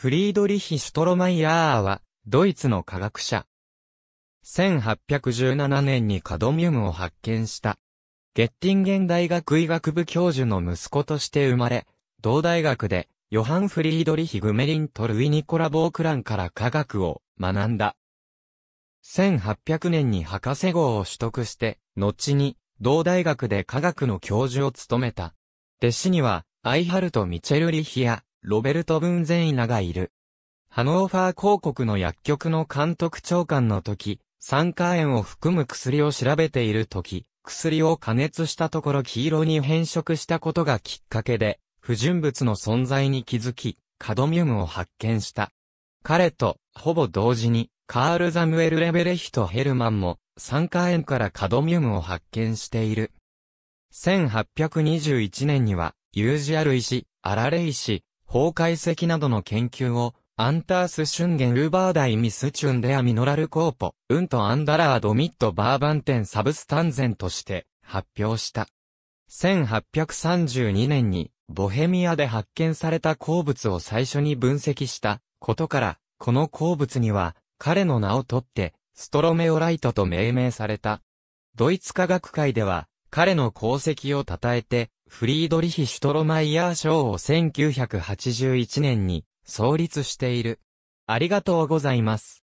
フリードリヒ・ストロマイヤーは、ドイツの科学者。1817年にカドミウムを発見した。ゲッティンゲン大学医学部教授の息子として生まれ、同大学で、ヨハン・フリードリヒ・グメリンとルイ・ニコラ・ボークランから科学を学んだ。1800年に博士号を取得して、後に、同大学で科学の教授を務めた。弟子には、アイハルト・ミチェル・リヒや、ロベルト・ブンゼイナがいる。ハノーファー広告の薬局の監督長官の時、酸化塩を含む薬を調べている時、薬を加熱したところ黄色に変色したことがきっかけで、不純物の存在に気づき、カドミウムを発見した。彼と、ほぼ同時に、カール・ザムエル・レベレヒとヘルマンも、酸化塩からカドミウムを発見している。1821年には、ユージアル石、アラレ石、崩壊石などの研究を、アンタース・シュンゲン・ウーバーダイ・ミス・チュンデア・ミノラル・コーポ、ウント・アンダラード・ミット・バーバンテン・サブスタンゼンとして発表した。1832年に、ボヘミアで発見された鉱物を最初に分析したことから、この鉱物には、彼の名を取って、ストロメオライトと命名された。ドイツ科学界では、彼の功績を称えて、フリードリヒ・シュトロマイヤー賞を1981年に創立している。ありがとうございます。